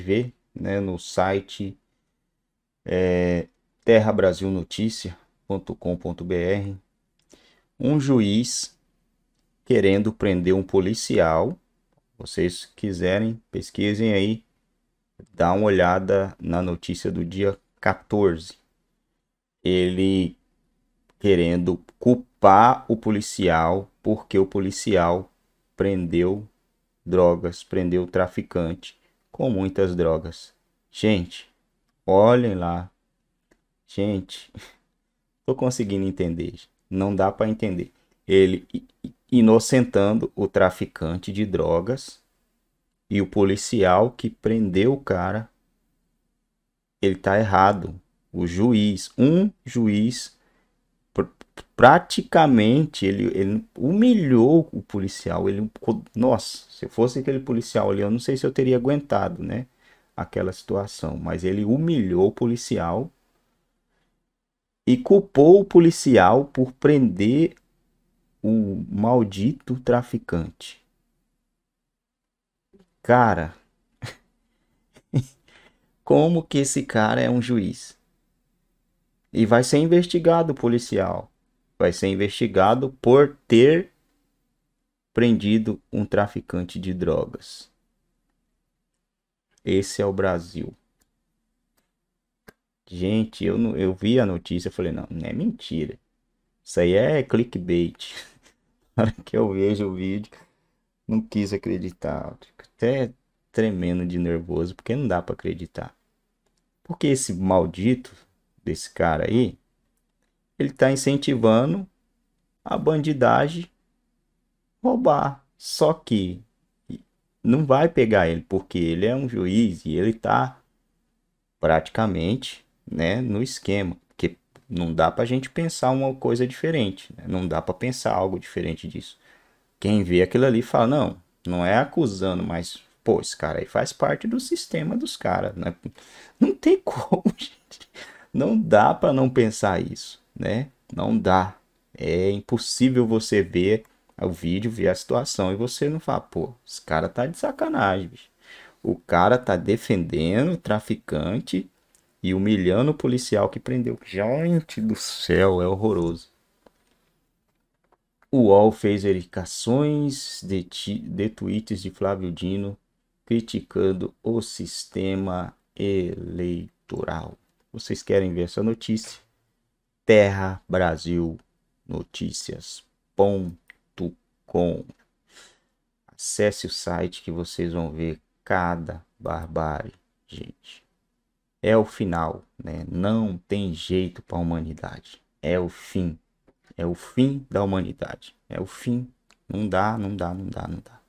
ver né, no site é, terrabrasilnoticia.com.br um juiz querendo prender um policial. Vocês quiserem, pesquisem aí, dá uma olhada na notícia do dia 14. Ele querendo culpar o policial porque o policial prendeu drogas, prendeu o traficante com muitas drogas. Gente, olhem lá. Gente, tô conseguindo entender. Não dá para entender. Ele inocentando o traficante de drogas e o policial que prendeu o cara, ele tá errado. O juiz, um juiz praticamente ele, ele humilhou o policial. Ele, nossa, se fosse aquele policial ali, eu não sei se eu teria aguentado, né? Aquela situação. Mas ele humilhou o policial e culpou o policial por prender o maldito traficante. Cara, como que esse cara é um juiz? E vai ser investigado o policial. Vai ser investigado por ter prendido um traficante de drogas. Esse é o Brasil. Gente, eu, eu vi a notícia e falei, não, não é mentira. Isso aí é clickbait. Na hora que eu vejo o vídeo, não quis acreditar. Fico até tremendo de nervoso, porque não dá para acreditar. Porque esse maldito desse cara aí, ele está incentivando a bandidagem roubar. Só que não vai pegar ele, porque ele é um juiz e ele está praticamente né, no esquema. Porque não dá para a gente pensar uma coisa diferente, né? não dá para pensar algo diferente disso. Quem vê aquilo ali fala: não, não é acusando, mas pô, esse cara aí faz parte do sistema dos caras. Né? Não tem como, gente. Não dá para não pensar isso, né? Não dá. É impossível você ver o vídeo, ver a situação e você não falar, pô, esse cara tá de sacanagem, bicho. O cara tá defendendo o traficante e humilhando o policial que prendeu. Gente do céu, é horroroso. O UOL fez verificações de, de tweets de Flávio Dino criticando o sistema eleitoral. Vocês querem ver essa notícia? Terra Brasil Acesse o site que vocês vão ver cada barbárie, gente. É o final, né? Não tem jeito para a humanidade. É o fim. É o fim da humanidade. É o fim. Não dá, não dá, não dá, não dá.